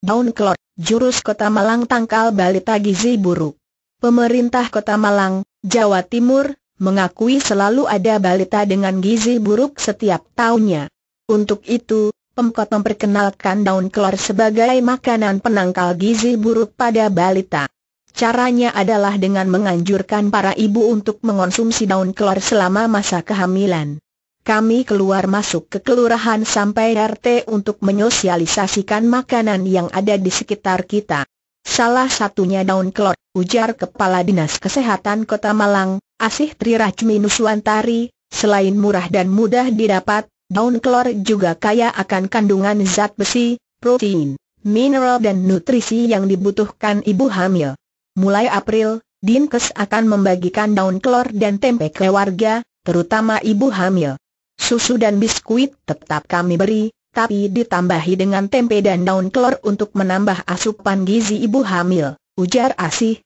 Daun kelor, jurus kota Malang tangkal balita gizi buruk. Pemerintah kota Malang, Jawa Timur, mengakui selalu ada balita dengan gizi buruk setiap tahunnya. Untuk itu, Pemkot memperkenalkan daun kelor sebagai makanan penangkal gizi buruk pada balita. Caranya adalah dengan menganjurkan para ibu untuk mengonsumsi daun kelor selama masa kehamilan. Kami keluar masuk ke kelurahan sampai RT untuk menyosialisasikan makanan yang ada di sekitar kita. Salah satunya daun kelor, ujar Kepala Dinas Kesehatan Kota Malang, Asih Tri Trirajmi Nuswantari, selain murah dan mudah didapat, daun kelor juga kaya akan kandungan zat besi, protein, mineral dan nutrisi yang dibutuhkan ibu hamil. Mulai April, Dinkes akan membagikan daun kelor dan tempe ke warga, terutama ibu hamil susu dan biskuit tetap kami beri, tapi ditambahi dengan tempe dan daun kelor untuk menambah asupan gizi ibu hamil, ujar Asih,